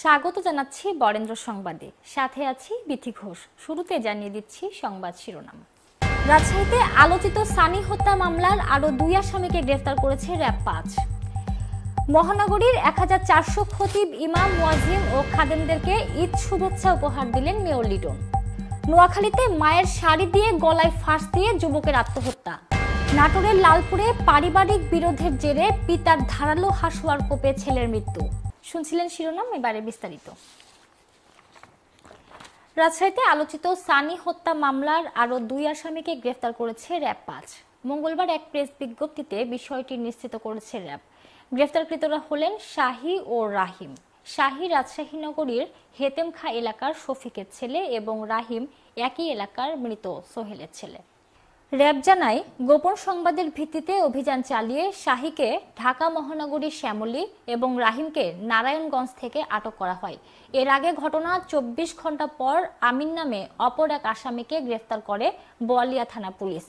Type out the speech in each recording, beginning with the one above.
স্বাগত জানাচ্ছি বরেন্দ্র সংবাদে সাথে আছি বিথি ঘোষ শুরুতে জানিয়ে দিচ্ছি সংবাদ শিরোনাম রাজশাহীতে আলোচিত সানি হত্যা মামলার আরও দুই আসামিকে গ্রেফতার করেছে র্যাব পাঁচ মহানগরীর এক হাজার চারশো খতিব ইমাম ওয়াজিম ও খাদেমদেরকে ঈদ শুভেচ্ছা উপহার দিলেন মেয়র লিটন নোয়াখালীতে মায়ের শাড়ি দিয়ে গলায় ফাঁস দিয়ে যুবকের আত্মহত্যা নাটোরের লালপুরে পারিবারিক বিরোধের জেরে পিতার ধারালো হাসুয়ার কোপে ছেলের মৃত্যু শুনছিলেন শিরোনাম এবারে বিস্তারিত রাজশাহীতে আলোচিত সানি হত্যা মামলার আরও দুই আসামিকে গ্রেফতার করেছে র্যাব পাঁচ মঙ্গলবার এক প্রেস বিজ্ঞপ্তিতে বিষয়টি নিশ্চিত করেছে র্যাব গ্রেফতারকৃতরা হলেন শাহি ও রাহিম শাহি রাজশাহী নগরীর হেতেমখা এলাকার শফিকের ছেলে এবং রাহিম একই এলাকার মৃত সোহেলের ছেলে র্যাব জানায় গোপন সংবাদের ভিত্তিতে অভিযান চালিয়ে শাহীকে ঢাকা মহানগরীর শ্যামলী এবং রাহিমকে নারায়ণগঞ্জ থেকে আটক করা হয় এর আগে ঘটনা চব্বিশ ঘন্টা পর আমিন নামে অপর এক আসামিকে গ্রেফতার করে বোয়ালিয়া থানা পুলিশ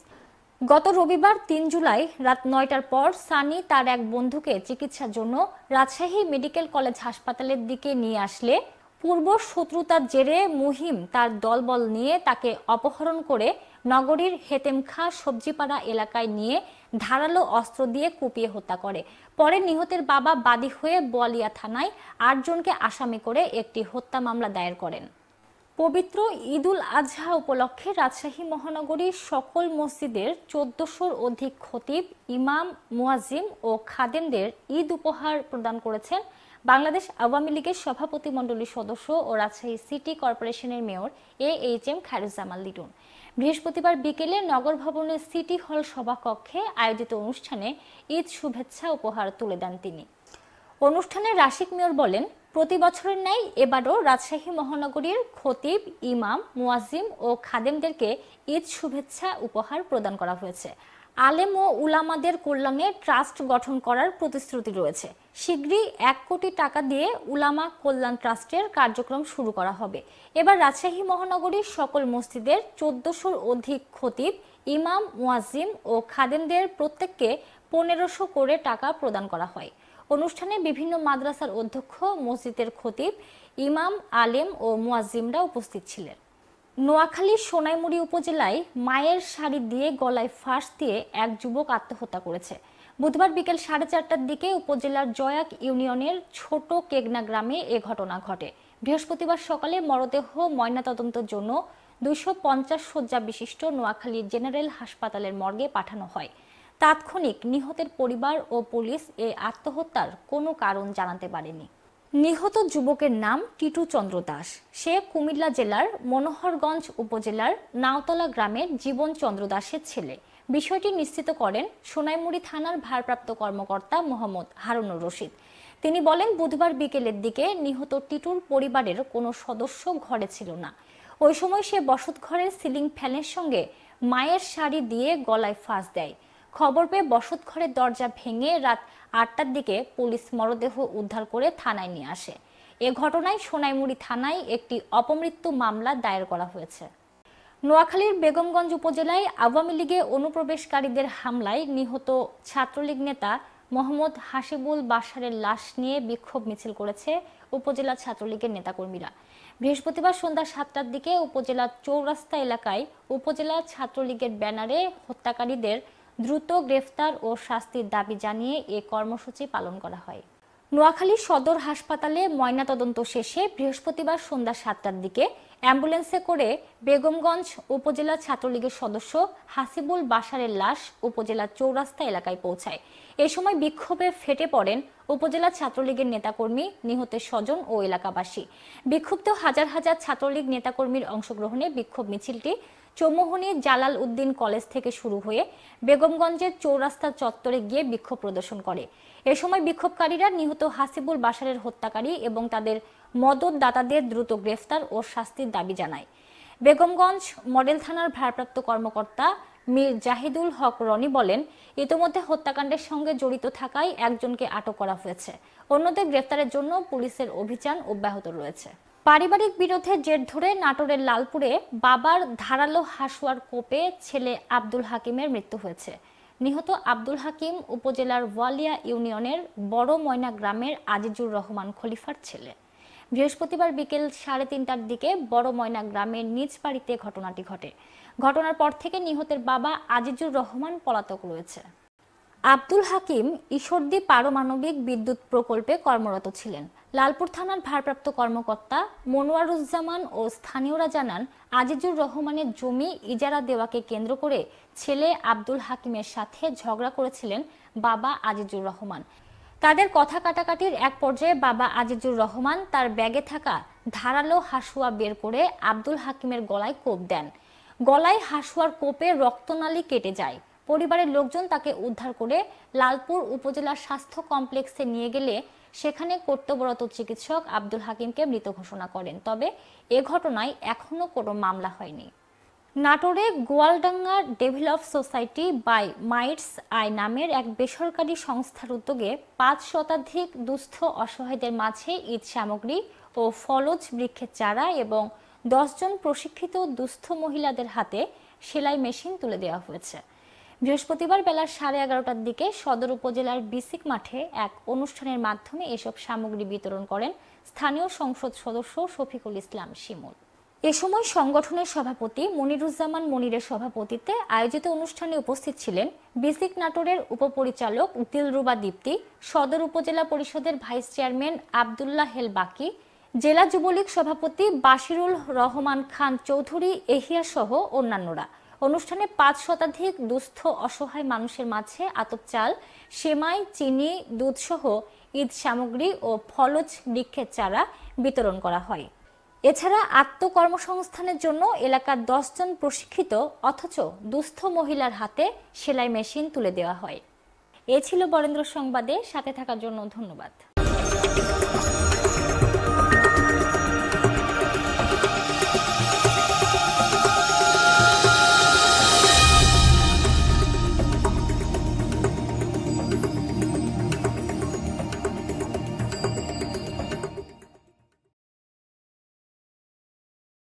গত রবিবার তিন জুলাই রাত নয়টার পর সানি তার এক বন্ধুকে চিকিৎসার জন্য রাজশাহী মেডিকেল কলেজ হাসপাতালের দিকে নিয়ে আসলে পূর্ব শত্রুতার জেরে মুহিম তার দলবল নিয়ে তাকে অপহরণ করে নগরীর হেতেমখা সবজিপাড়া এলাকায় নিয়ে ধারালো অস্ত্র দিয়ে কুপিয়ে হত্যা করে পরে নিহতের বাবা বাদী হয়ে বোয়ালিয়া থানায় আটজনকে আসামি করে একটি হত্যা মামলা দায়ের করেন পবিত্র ঈদুল আজহা উপলক্ষে রাজশাহী মহানগরীর সকল মসজিদের চোদ্দশোর অধিক খতিব ইমাম মুয়াজিম ও খাদেমদের ঈদ উপহার প্রদান করেছেন বাংলাদেশ আওয়ামী লীগের সভাপতিমণ্ডলীর সদস্য ও রাজশাহী সিটি কর্পোরেশনের mayor A H M Khairuzzaman Liton বৃহস্পতিবার বিকেলে নগর ভবনের সিটি হল সভাকক্ষে আয়োজিত অনুষ্ঠানে ঈদ শুভেচ্ছা উপহার তুলে দেন তিনি অনুষ্ঠানে রাশিক মেয়র বলেন প্রতি বছরের ন্যায় এবারও রাজশাহী মহানগরীর খতিব ইমাম মুয়াজিম ও খাদেমদেরকে ঈদ শুভেচ্ছা উপহার প্রদান করা হয়েছে আলেম ও উলামাদের কল্যাণে ট্রাস্ট গঠন করার প্রতিশ্রুতি রয়েছে শীঘ্রই এক কোটি টাকা দিয়ে উলামা কল্যাণ ট্রাস্টের কার্যক্রম শুরু করা হবে এবার রাজশাহী মহানগরীর সকল মসজিদের চোদ্দশোর অধিক খতিব ইমাম ওয়াজিম ও খাদেমদের প্রত্যেককে পনেরোশো করে টাকা প্রদান করা হয় অনুষ্ঠানে বিভিন্ন মাদ্রাসার অধ্যক্ষ মসজিদের খতিব ইমাম আলেম ও মুয়াজিমরা উপস্থিত ছিলেন নোয়াখালীর সোনাইমুড়ি উপজেলায় মায়ের শাড়ি দিয়ে গলায় ফাঁস দিয়ে এক যুবক আত্মহত্যা করেছে বুধবার বিকেল সাড়ে চারটার দিকে উপজেলার জয়াক ইউনিয়নের ছোট কেগনা গ্রামে এ ঘটনা ঘটে বৃহস্পতিবার সকালে মরদেহ ময়নাতদন্তের জন্য দুইশো পঞ্চাশ শয্যা বিশিষ্ট নোয়াখালীর জেনারেল হাসপাতালের মর্গে পাঠানো হয় তাৎক্ষণিক নিহতের পরিবার ও পুলিশ এ আত্মহত্যার কোনো কারণ জানাতে পারেনি নিহত যুবকের নাম টিটু চন্দ্র দাস সে কুমিল্লা জেলার মনোহরগঞ্জ উপজেলার নাওতলা গ্রামের জীবন চন্দ্র দাসের ছেলে বিষয়টি নিশ্চিত করেন সোনাইমুড়ি থানার ভারপ্রাপ্ত কর্মকর্তা মোহাম্মদ হারুনুর রশিদ তিনি বলেন বুধবার বিকেলের দিকে নিহত টিটুর পরিবারের কোনো সদস্য ঘরে ছিল না ওই সময় সে বসত ঘরের সিলিং ফ্যানের সঙ্গে মায়ের শাড়ি দিয়ে গলায় ফাঁস দেয় খবর পেয়ে বসত ঘরের দরজা ভেঙে রাত আটটার দিকে পুলিশ মরদেহ উদ্ধার করে থানায় নিয়ে আসে এ ঘটনায় সোনাইমুড়ি থানায় একটি অপমৃত্যু মামলা দায়ের করা হয়েছে নোয়াখালীর বেগমগঞ্জ উপজেলায় আওয়ামী লীগে অনুপ্রবেশকারীদের হামলায় নিহত ছাত্রলীগ নেতা মোহাম্মদ হাসিবুল বাশারের লাশ নিয়ে বিক্ষোভ মিছিল করেছে উপজেলা ছাত্রলীগের নেতাকর্মীরা বৃহস্পতিবার সন্ধ্যা সাতটার দিকে উপজেলা চৌরাস্তা এলাকায় উপজেলা ছাত্রলীগের ব্যানারে হত্যাকারীদের দ্রুত গ্রেফতার ও শাস্তির দাবি জানিয়ে এ কর্মসূচি পালন করা হয় নোয়াখালী সদর হাসপাতালে ময়নাতদন্ত শেষে বৃহস্পতিবার সন্ধ্যা সাতটার দিকে অ্যাম্বুলেন্সে করে বেগমগঞ্জ উপজেলা ছাত্রলীগের সদস্য হাসিবুল বাসারের লাশ উপজেলা চৌরাস্তা এলাকায় পৌঁছায় এ সময় বিক্ষোভে ফেটে পড়েন উপজেলা ছাত্রলীগের নেতাকর্মী নিহতের স্বজন ও এলাকাবাসী বিক্ষুব্ধ হাজার হাজার ছাত্রলীগ নেতাকর্মীর অংশগ্রহণে বিক্ষোভ মিছিলটি চৌমোহনীর জালাল উদ্দিন কলেজ থেকে শুরু হয়ে বেগমগঞ্জের চৌরাস্তা চত্বরে গিয়ে বিক্ষোভ প্রদর্শন করে এ সময় বিক্ষোভকারীরা নিহত হাসিবুল বাসারের হত্যাকারী এবং তাদের মদতদাতাদের দ্রুত গ্রেফতার ও শাস্তির দাবি জানায় বেগমগঞ্জ মডেল থানার ভারপ্রাপ্ত কর্মকর্তা মীর জাহিদুল হক রনি বলেন ইতোমধ্যে হত্যাকাণ্ডের সঙ্গে জড়িত থাকায় একজনকে আটক করা হয়েছে অন্যদের গ্রেফতারের জন্য পুলিশের অভিযান অব্যাহত রয়েছে পারিবারিক বিরোধের জের ধরে নাটোরের লালপুরে বাবার ধারালো হাসুয়ার কোপে ছেলে আব্দুল হাকিমের মৃত্যু হয়েছে নিহত আব্দুল হাকিম উপজেলার ওয়ালিয়া ইউনিয়নের বড় ময়না গ্রামের আজিজুর রহমান খলিফার ছেলে বৃহস্পতিবার বিকেল সাড়ে তিনটার দিকে বড় ময়না গ্রামের নিজ বাড়িতে ঘটনাটি ঘটে ঘটনার পর থেকে নিহতের বাবা আজিজুর রহমান পলাতক রয়েছে আব্দুল হাকিম ঈশ্বরদী পারমাণবিক বিদ্যুৎ প্রকল্পে কর্মরত ছিলেন লালপুর থানার ভারপ্রাপ্ত কর্মকর্তা মনোয়ারুজ্জামান ও স্থানীয়রা জানান আজিজুর রহমানের জমি ইজারা দেওয়াকে কেন্দ্র করে ছেলে আব্দুল হাকিমের সাথে ঝগড়া করেছিলেন বাবা আজিজুর রহমান তাদের কথা কাটাকাটির এক পর্যায়ে বাবা আজিজুর রহমান তার ব্যাগে থাকা ধারালো হাসুয়া বের করে আব্দুল হাকিমের গলায় কোপ দেন গলায় হাসুয়ার কোপে রক্তনালী কেটে যায় পরিবারের লোকজন তাকে উদ্ধার করে লালপুর উপজেলা স্বাস্থ্য কমপ্লেক্সে নিয়ে গেলে সেখানে কর্তব্যরত চিকিৎসক আব্দুল হাকিমকে মৃত ঘোষণা করেন তবে এ ঘটনায় এখনও কোনো মামলা হয়নি নাটোরে গোয়ালডাঙ্গা ডেভেলপ সোসাইটি বাই মাইটস আই নামের এক বেসরকারি সংস্থার উদ্যোগে পাঁচ শতাধিক দুস্থ অসহায়দের মাঝে ঈদ সামগ্রী ও ফলজ বৃক্ষের চারা এবং দশজন প্রশিক্ষিত দুস্থ মহিলাদের হাতে সেলাই মেশিন তুলে দেওয়া হয়েছে বৃহস্পতিবার বেলা সাড়ে এগারোটার দিকে সদর উপজেলার বিসিক মাঠে এক অনুষ্ঠানের মাধ্যমে এসব সামগ্রী বিতরণ করেন স্থানীয় সংসদ সদস্য শফিকুল ইসলাম শিমুল এ সময় সংগঠনের সভাপতি মনিরুজ্জামান মনিরের সভাপতিত্বে আয়োজিত অনুষ্ঠানে উপস্থিত ছিলেন বিসিক নাটোরের উপপরিচালক দিলরুবা দীপ্তি সদর উপজেলা পরিষদের ভাইস চেয়ারম্যান আবদুল্লাহ হেল বাকি জেলা যুবলীগ সভাপতি বাশিরুল রহমান খান চৌধুরী এহিয়া সহ অন্যান্যরা অনুষ্ঠানে পাঁচ শতাধিক দুস্থ অসহায় মানুষের মাঝে আতপ চাল সেমাই চিনি দুধসহ ঈদ সামগ্রী ও ফলজ বৃক্ষের চারা বিতরণ করা হয় এছাড়া আত্মকর্মসংস্থানের জন্য এলাকার দশজন প্রশিক্ষিত অথচ দুস্থ মহিলার হাতে সেলাই মেশিন তুলে দেওয়া হয় এ ছিল বরেন্দ্র সংবাদে সাথে থাকার জন্য ধন্যবাদ